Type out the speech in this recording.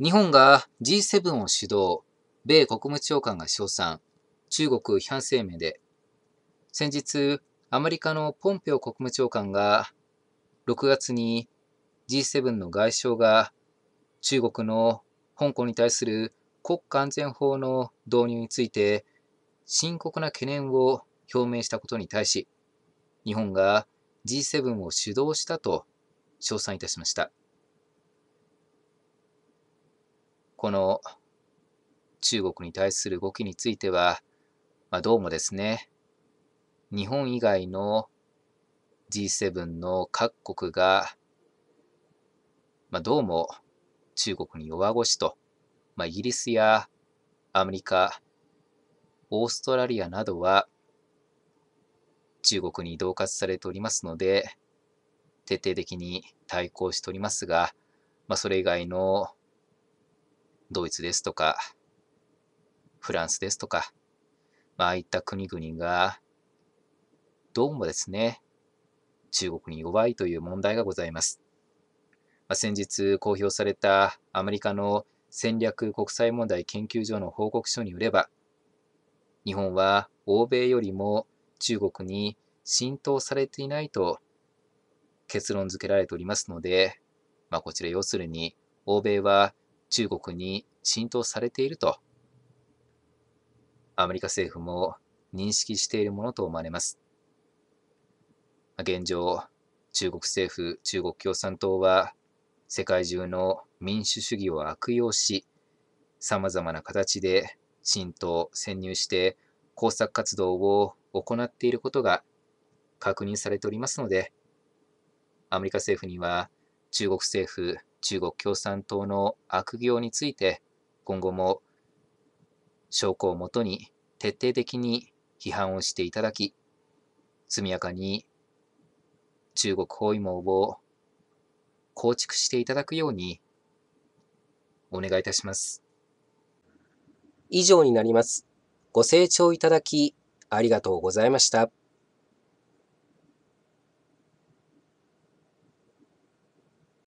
日本が G7 を主導、米国務長官が称賛、中国批判声明で、先日、アメリカのポンペオ国務長官が、6月に G7 の外相が中国の香港に対する国家安全法の導入について深刻な懸念を表明したことに対し、日本が G7 を主導したと称賛いたしました。この中国に対する動きについては、まあ、どうもですね、日本以外の G7 の各国が、まあ、どうも中国に弱腰と、まあ、イギリスやアメリカ、オーストラリアなどは中国に同喝されておりますので、徹底的に対抗しておりますが、まあ、それ以外のドイツですとか、フランスですとか、まあ、ああいった国々が、どうもですね、中国に弱いという問題がございます。まあ、先日公表されたアメリカの戦略国際問題研究所の報告書によれば、日本は欧米よりも中国に浸透されていないと結論付けられておりますので、まあ、こちら要するに欧米は中国に浸透されていると、アメリカ政府も認識しているものと思われます。現状、中国政府、中国共産党は、世界中の民主主義を悪用し、様々な形で浸透、潜入して工作活動を行っていることが確認されておりますので、アメリカ政府には中国政府、中国共産党の悪行について今後も証拠をもとに徹底的に批判をしていただき速やかに中国包囲網を構築していただくようにお願いいたします。以上になります。ご清聴いただきありがとうございました。